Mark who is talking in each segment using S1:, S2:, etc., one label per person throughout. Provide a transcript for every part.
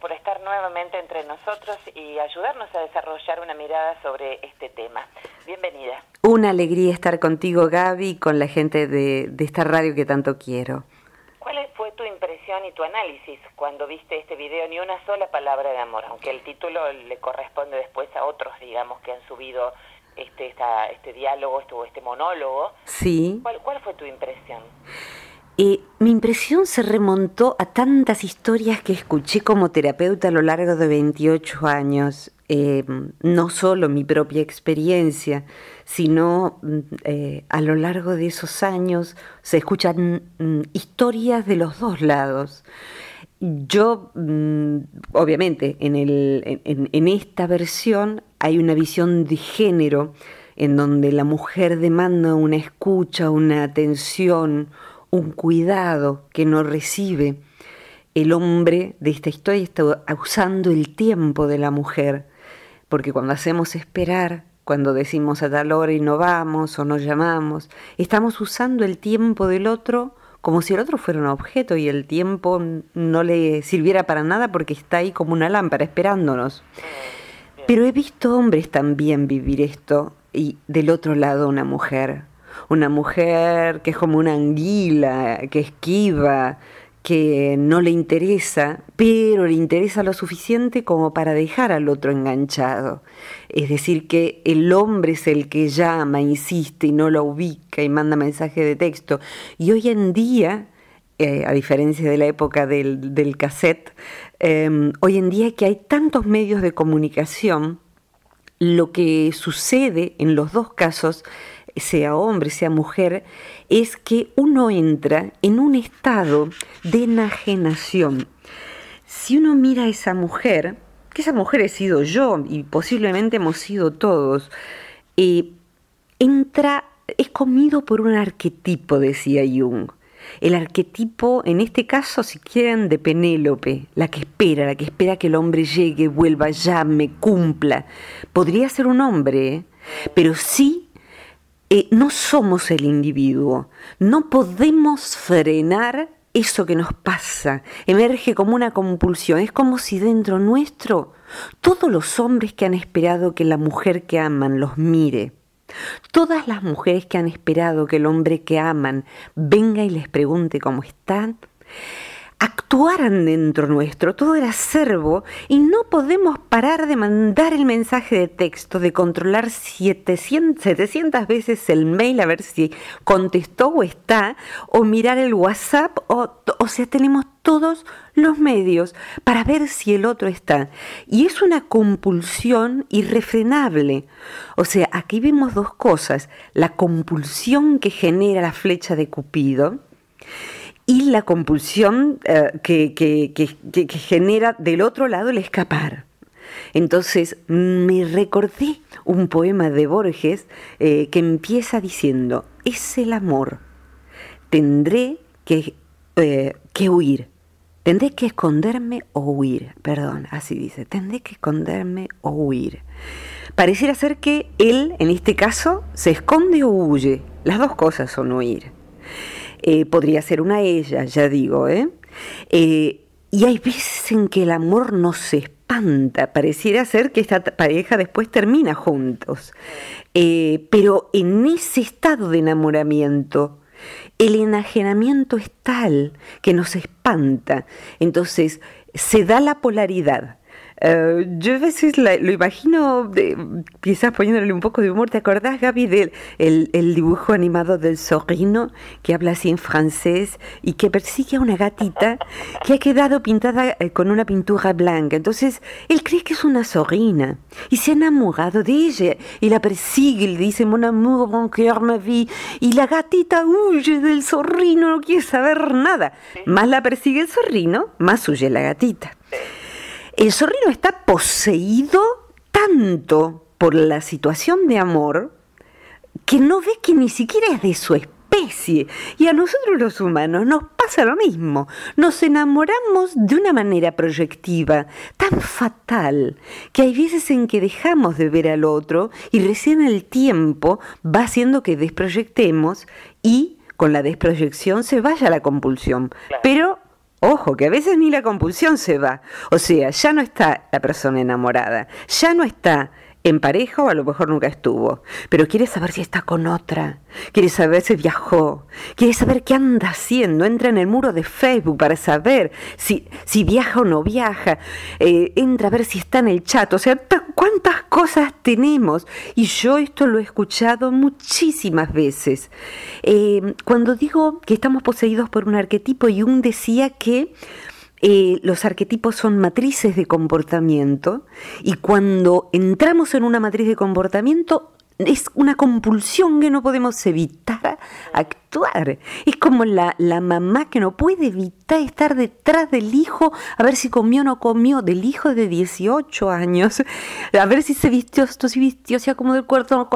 S1: por estar nuevamente entre nosotros y ayudarnos a desarrollar una mirada sobre este tema. Bienvenida. Una
S2: alegría estar contigo, Gaby, con la gente de, esta radio que tanto quiero.
S1: ¿Cuál fue tu impresión y tu análisis cuando viste este video? Ni una sola palabra de amor, aunque el título le corresponde después a otros, digamos, que han subido este, este diálogo, este, este monólogo. Sí. ¿Cuál, ¿Cuál fue tu impresión?
S2: mi impresión se remontó a tantas historias que escuché como terapeuta a lo largo de 28 años. Eh, no solo mi propia experiencia, sino mm, eh, a lo largo de esos años se escuchan mm, historias de los dos lados. Yo, mm, obviamente, en esta versión hay una visión de género en donde la mujer demanda una escucha, una atención, un cuidado que no recibe el hombre de esta historia, está usando el tiempo de la mujer, porque cuando hacemos esperar, cuando decimos a tal hora y no vamos o no llamamos, estamos usando el tiempo del otro como si el otro fuera un objeto y el tiempo no le sirviera para nada porque está ahí como una lámpara esperándonos. Pero he visto hombres también vivir esto y del otro lado una mujer una mujer que es como una anguila, que esquiva, que no le interesa, pero le interesa lo suficiente como para dejar al otro enganchado. Es decir, que el hombre es el que llama, insiste y no lo ubica y manda mensaje de texto. Y hoy en día, eh, a diferencia de la época del, cassette, em, hoy en día que hay tantos medios de comunicación, lo que sucede en los dos casos sea hombre, sea mujer, es que uno entra en un estado de enajenación. Si uno mira a esa mujer, que esa mujer he sido yo y posiblemente hemos sido todos, eh, entra, es comido por un arquetipo, decía Jung. El arquetipo, en este caso, si quieren, de Penélope, la que espera, la que espera que el hombre llegue, vuelva, llame, cumpla. Podría ser un hombre, ¿eh? pero sí eh, no somos el individuo, no podemos frenar eso que nos pasa, emerge como una compulsión, es como si dentro nuestro todos los hombres que han esperado que la mujer que aman los mire, todas las mujeres que han esperado que el hombre que aman venga y les pregunte cómo están, actuaran dentro nuestro, todo era acervo, y no podemos parar de mandar el mensaje de texto, de controlar 700, 700 veces el mail a ver si contestó o está, o mirar el WhatsApp, o, o sea, tenemos todos los medios para ver si el otro está. Y es una compulsión irrefrenable. O sea, aquí vemos dos cosas, la compulsión que genera la flecha de Cupido, y la compulsión eh, que, genera del otro lado el escapar. Entonces me recordé un poema de Borges eh, que empieza diciendo, es el amor, tendré que, eh, que, huir, tendré que esconderme o huir, perdón, así dice, tendré que esconderme o huir. Pareciera ser que él, en este caso, se esconde o huye, las dos cosas son huir. Eh, podría ser una ella, ya digo, ¿eh? ¿eh? Y hay veces en que el amor nos espanta, pareciera ser que esta pareja después termina juntos, eh, pero en ese estado de enamoramiento, el enajenamiento es tal que nos espanta, entonces se da la polaridad eh, yo a veces lo imagino, de, quizás poniéndole un poco de humor. ¿Te acordás, Gaby, del el, dibujo animado del zorrino que habla así en francés y que persigue a una gatita que ha quedado pintada eh, con una pintura blanca? Entonces, él cree que es una zorrina y se ha enamorado de ella y la persigue le dice, mon amour, mon cœur, ma Y la gatita huye del zorrino, no quiere saber nada. Más la persigue el zorrino, más huye la gatita. El zorrino está poseído tanto por la situación de amor que no ve que ni siquiera es de su especie. Y a nosotros los humanos nos pasa lo mismo. Nos enamoramos de una manera proyectiva, tan fatal, que hay veces en que dejamos de ver al otro y recién el tiempo va haciendo que desproyectemos y con la desproyección se vaya la compulsión. Pero Ojo, que a veces ni la compulsión se va. O sea, ya no está la persona enamorada, ya no está en pareja o a lo mejor nunca estuvo, pero quiere saber si está con otra, quiere saber si viajó, quiere saber qué anda haciendo, entra en el muro de Facebook para saber si, si viaja o no viaja, eh, entra a ver si está en el chat, o sea, cuántas cosas tenemos. Y yo esto lo he escuchado muchísimas veces. Eh, cuando digo que estamos poseídos por un arquetipo, Jung decía que eh, los arquetipos son matrices de comportamiento y cuando entramos en una matriz de comportamiento es una compulsión que no podemos evitar actuar. Es como la, mamá que no puede evitar estar detrás del hijo a ver si comió o no comió, del hijo de 18 años, a ver si se vistió, si vistió, se como el cuerpo. No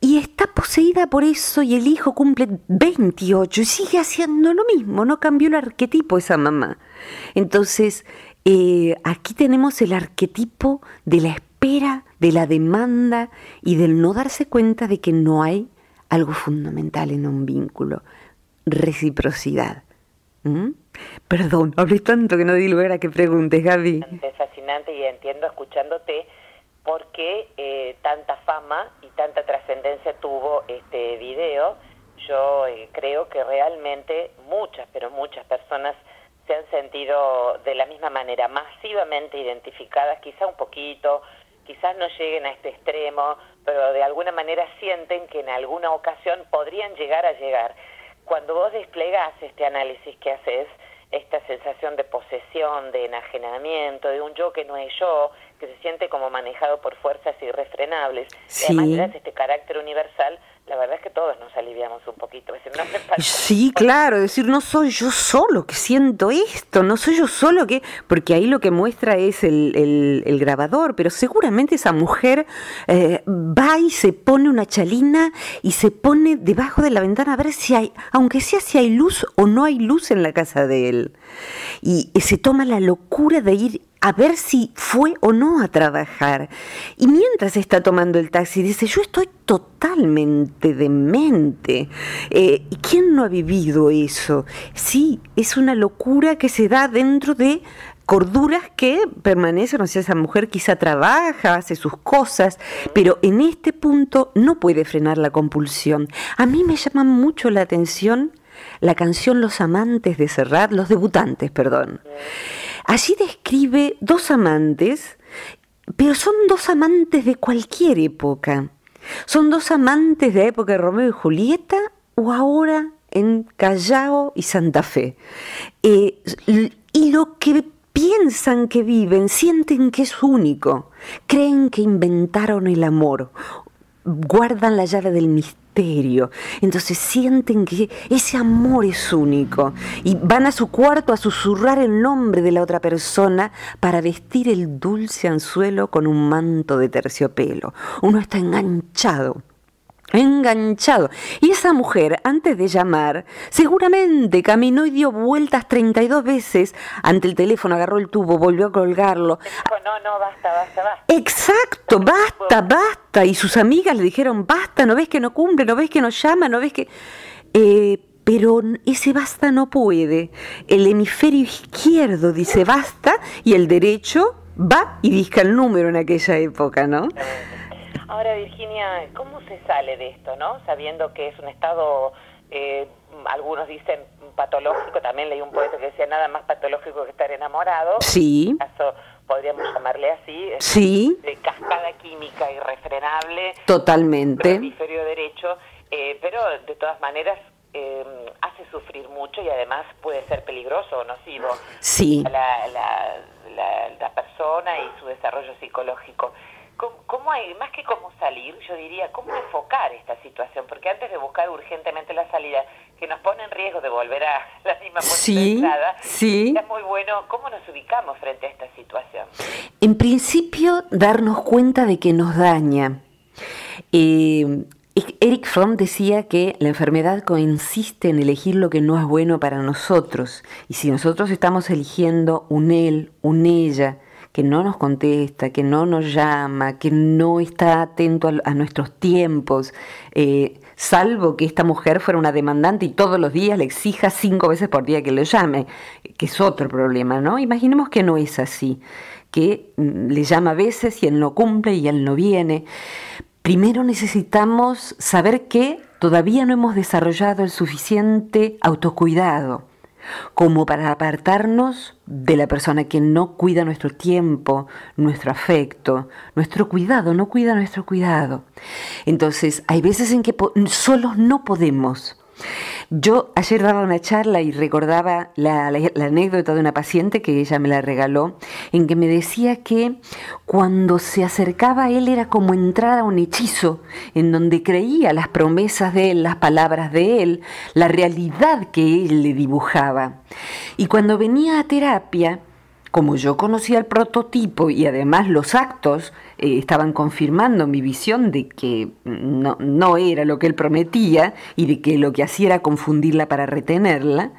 S2: y está poseída por eso y el hijo cumple 28 y sigue haciendo lo mismo, no cambió el arquetipo esa mamá. Entonces, eh, aquí tenemos el arquetipo de la espera, de la demanda y del no darse cuenta de que no hay algo fundamental en un vínculo, reciprocidad. ¿Mm? Perdón, hablé tanto que no di lugar a que preguntes, Gaby.
S1: Es fascinante y entiendo escuchándote por qué eh, tanta fama tanta trascendencia tuvo este video. Yo eh, creo que realmente muchas, pero muchas personas se han sentido de la misma manera, masivamente identificadas, quizá un poquito, quizás no lleguen a este extremo, pero de alguna manera sienten que en alguna ocasión podrían llegar a llegar. Cuando vos desplegás este análisis que haces, esta sensación de posesión, de enajenamiento, de un yo que no es yo, que se siente como manejado por fuerzas irrefrenables. Sí. manera este carácter universal, la verdad es que todos nos aliviamos un poquito.
S2: Sí, claro, decir, no soy yo solo que siento esto, no soy yo solo que... Porque ahí lo que muestra es el, grabador, pero seguramente esa mujer eh, va y se pone una chalina y se pone debajo de la ventana a ver si hay, aunque sea si hay luz o no hay luz en la casa de él. Y se toma la locura de ir a ver si fue o no a trabajar. Y mientras está tomando el taxi, dice, yo estoy totalmente demente. Eh, ¿Y quién no ha vivido eso? Sí, es una locura que se da dentro de corduras que permanecen, o sea, esa mujer quizá trabaja, hace sus cosas, pero en este punto no puede frenar la compulsión. A mí me llama mucho la atención la canción Los amantes de cerrar los debutantes, perdón. Allí describe dos amantes, pero son dos amantes de cualquier época. Son dos amantes de la época de Romeo y Julieta o ahora en Callao y Santa Fe. Eh, y lo que piensan que viven, sienten que es único, creen que inventaron el amor, guardan la llave del misterio entonces sienten que ese amor es único y van a su cuarto a susurrar el nombre de la otra persona para vestir el dulce anzuelo con un manto de terciopelo. Uno está enganchado enganchado. Y esa mujer, antes de llamar, seguramente caminó y dio vueltas 32 veces ante el teléfono, agarró el tubo, volvió a colgarlo.
S1: no, no, basta,
S2: basta, basta. Exacto, basta, basta. Y sus amigas le dijeron, basta, no ves que no cumple, no ves que no llama, no ves que... Eh, pero ese basta no puede. El hemisferio izquierdo dice basta y el derecho va y disca el número en aquella época, ¿no?
S1: Ahora, Virginia, ¿cómo se sale de esto, no? Sabiendo que es un estado, eh, algunos dicen patológico, también leí un poeta que decía nada más patológico que estar enamorado. Sí. En este caso, podríamos llamarle así. Sí. De cascada química irrefrenable.
S2: Totalmente.
S1: Hemisferio derecho, eh, pero de todas maneras eh, hace sufrir mucho y además puede ser peligroso o nocivo. Sí. la, la persona y su desarrollo psicológico. ¿Cómo, hay, más que cómo salir, yo diría, cómo enfocar esta situación? Porque antes de buscar urgentemente la salida, que nos pone en riesgo de volver a la misma sí, es muy bueno cómo nos ubicamos frente a esta situación.
S2: En principio, darnos cuenta de que nos daña. Eh, Eric Fromm decía que la enfermedad consiste en elegir lo que no es bueno para nosotros. Y si nosotros estamos eligiendo un él, un ella, que no nos contesta, que no nos llama, que no está atento a, nuestros tiempos, eh, salvo que esta mujer fuera una demandante y todos los días le exija cinco veces por día que le llame, que es otro problema, ¿no? Imaginemos que no es así, que mm, le llama a veces y él no cumple y él no viene. Primero necesitamos saber que todavía no hemos desarrollado el suficiente autocuidado como para apartarnos de la persona que no cuida nuestro tiempo, nuestro afecto, nuestro cuidado, no cuida nuestro cuidado. Entonces, hay veces en que solos no podemos. Yo ayer daba una charla y recordaba la, anécdota de una paciente que ella me la regaló, en que me decía que cuando se acercaba a él era como entrar a un hechizo, en donde creía las promesas de él, las palabras de él, la realidad que él le dibujaba. Y cuando venía a terapia, como yo conocía el prototipo y además los actos eh, estaban confirmando mi visión de que no, era lo que él prometía y de que lo que hacía era confundirla para retenerla,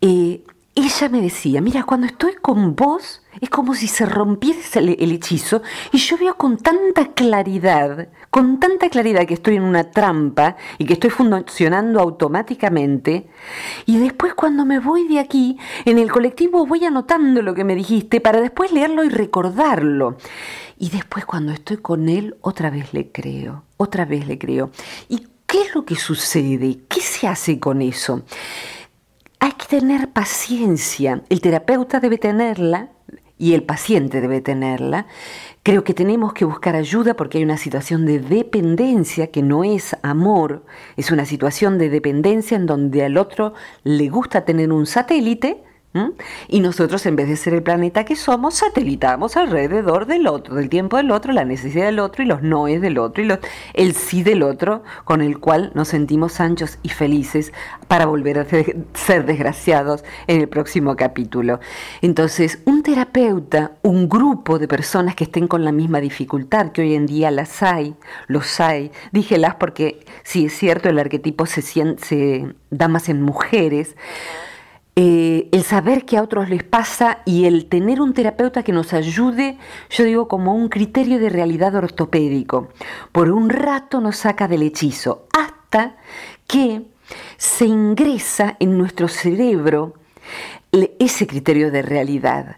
S2: eh, ella me decía, mira, cuando estoy con vos es como si se rompiese el, hechizo y yo veo con tanta claridad, con tanta claridad que estoy en una trampa y que estoy funcionando automáticamente y después cuando me voy de aquí, en el colectivo voy anotando lo que me dijiste para después leerlo y recordarlo. Y después cuando estoy con él, otra vez le creo, otra vez le creo. ¿Y qué es lo que sucede? ¿Qué se hace con eso? Hay que tener paciencia, el terapeuta debe tenerla y el paciente debe tenerla. Creo que tenemos que buscar ayuda porque hay una situación de dependencia que no es amor, es una situación de dependencia en donde al otro le gusta tener un satélite y nosotros, en vez de ser el planeta que somos, satelitamos alrededor del otro, del tiempo del otro, la necesidad del otro y los noes del otro y el sí del otro, con el cual nos sentimos anchos y felices para volver a ser desgraciados en el próximo capítulo. Entonces, un terapeuta, un grupo de personas que estén con la misma dificultad, que hoy en día las hay, los hay, dije porque, si es cierto, el arquetipo se, se da más en mujeres eh, el saber que a otros les pasa y el tener un terapeuta que nos ayude, yo digo, como un criterio de realidad ortopédico. Por un rato nos saca del hechizo, hasta que se ingresa en nuestro cerebro ese criterio de realidad.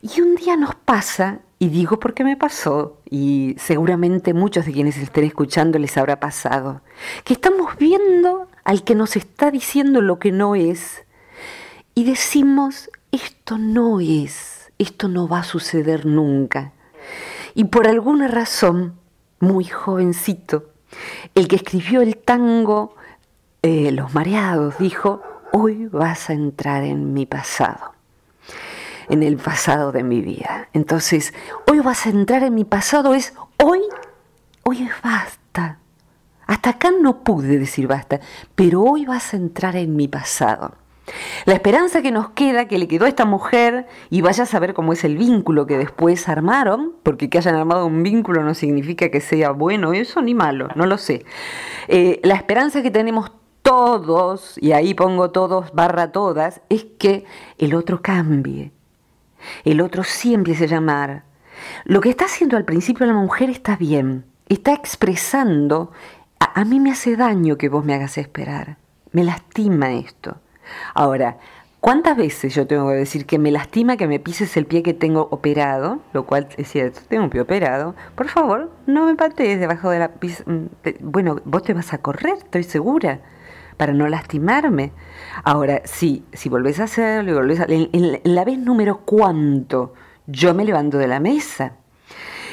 S2: Y un día nos pasa, y digo porque me pasó, y seguramente muchos de quienes estén escuchando les habrá pasado, que estamos viendo al que nos está diciendo lo que no es y decimos, esto no es, esto no va a suceder nunca. Y por alguna razón, muy jovencito, el que escribió el tango eh, Los Mareados dijo, hoy vas a entrar en mi pasado, en el pasado de mi vida. Entonces, hoy vas a entrar en mi pasado es hoy, hoy es basta. Hasta acá no pude decir basta, pero hoy vas a entrar en mi pasado. La esperanza que nos queda, que le quedó a esta mujer, y vaya a saber cómo es el vínculo que después armaron, porque que hayan armado un vínculo no significa que sea bueno eso ni malo, no lo sé. Eh, la esperanza que tenemos todos, y ahí pongo todos barra todas, es que el otro cambie, el otro sí empiece a llamar. Lo que está haciendo al principio la mujer está bien, está expresando, a mí me hace daño que vos me hagas esperar, me lastima esto. Ahora, ¿Cuántas veces yo tengo que decir que me lastima que me pises el pie que tengo operado? Lo cual es cierto, tengo un pie operado. Por favor, no me patees debajo de la pis mm, Bueno, vos te vas a correr, estoy segura, para no lastimarme. Ahora, sí, si volvés a hacerlo y volvés a... la vez número cuánto yo me levanto de la mesa.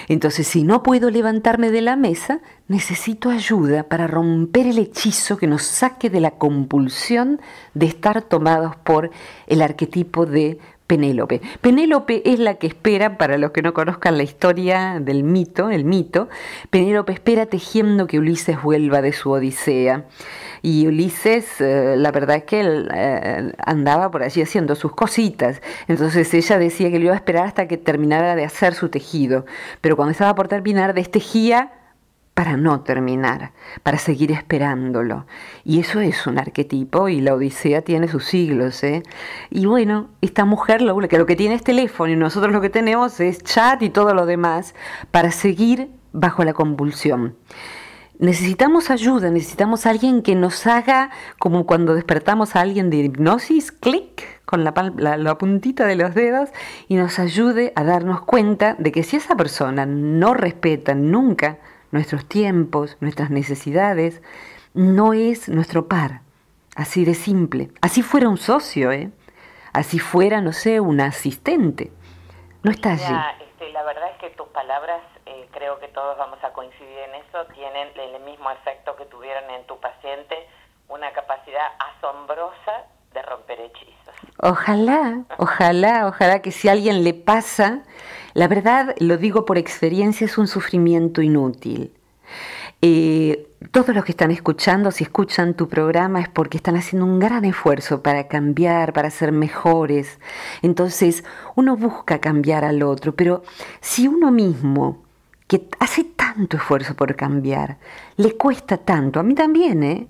S2: Entonces, si no puedo levantarme de la mesa, necesito ayuda para romper el hechizo que nos saque de la compulsión de estar tomados por el arquetipo de Penélope. Penélope es la que espera, para los que no conozcan la historia del mito, el mito, Penélope espera tejiendo que Ulises vuelva de su Odisea. Y Ulises, eh, la verdad es que él eh, andaba por allí haciendo sus cositas. Entonces ella decía que lo iba a esperar hasta que terminara de hacer su tejido. Pero cuando estaba por terminar, estejía, para no terminar, para seguir esperándolo. Y eso es un arquetipo y la Odisea tiene sus siglos. ¿eh? Y bueno, esta mujer lo que, lo que tiene es teléfono y nosotros lo que tenemos es chat y todo lo demás para seguir bajo la convulsión. Necesitamos ayuda, necesitamos alguien que nos haga como cuando despertamos a alguien de hipnosis, clic con la, puntita de los dedos y nos ayude a darnos cuenta de que si esa persona no respeta nunca nuestros tiempos, nuestras necesidades, no es nuestro par. Así de simple. Así fuera un socio, ¿eh? Así fuera, no sé, un asistente. No está allí. Ya,
S1: este, la verdad es que tus palabras, eh, creo que todos vamos a coincidir en eso, tienen el mismo efecto que tuvieron en tu paciente, una capacidad asombrosa de romper hechizos.
S2: Ojalá, ojalá, ojalá que si a alguien le pasa, la verdad, lo digo por experiencia, es un sufrimiento inútil. Eh, todos los que están escuchando, si escuchan tu programa, es porque están haciendo un gran esfuerzo para cambiar, para ser mejores. Entonces, uno busca cambiar al otro, pero si uno mismo, que hace tanto esfuerzo por cambiar, le cuesta tanto, a mí también, ¿eh?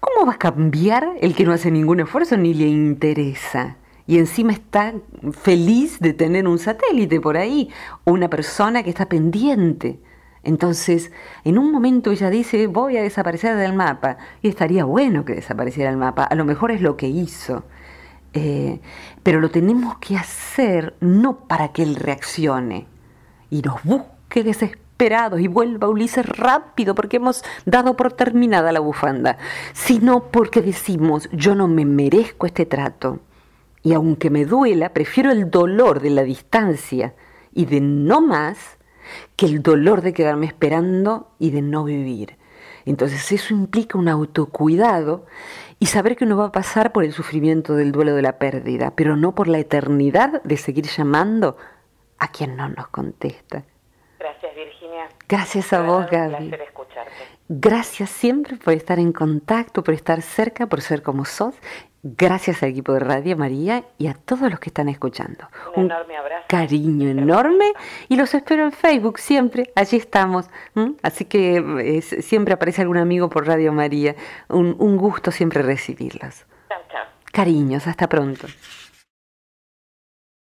S2: ¿Cómo va a cambiar el que no hace ningún esfuerzo ni le interesa? Y encima está feliz de tener un satélite por ahí, una persona que está pendiente. Entonces, en un momento ella dice, voy a desaparecer del mapa. Y estaría bueno que desapareciera el mapa. A lo mejor es lo que hizo. Eh, pero lo tenemos que hacer no para que él reaccione y nos busque desesperadamente y vuelva Ulises rápido porque hemos dado por terminada la bufanda, sino porque decimos yo no me merezco este trato. Y aunque me duela, prefiero el dolor de la distancia y de no más que el dolor de quedarme esperando y de no vivir. Entonces eso implica un autocuidado y saber que uno va a pasar por el sufrimiento del duelo de la pérdida, pero no por la eternidad de seguir llamando a quien no nos contesta. Gracias, Gracias a vos, Gaby. Gracias siempre por estar en contacto, por estar cerca, por ser como sos. Gracias al equipo de Radio María y a todos los que están escuchando. Un, enorme abrazo. Cariño enorme y los espero en Facebook siempre. Allí estamos. Así que eh, siempre aparece algún amigo por Radio María. Un, gusto siempre recibirlos. Cariños, hasta pronto.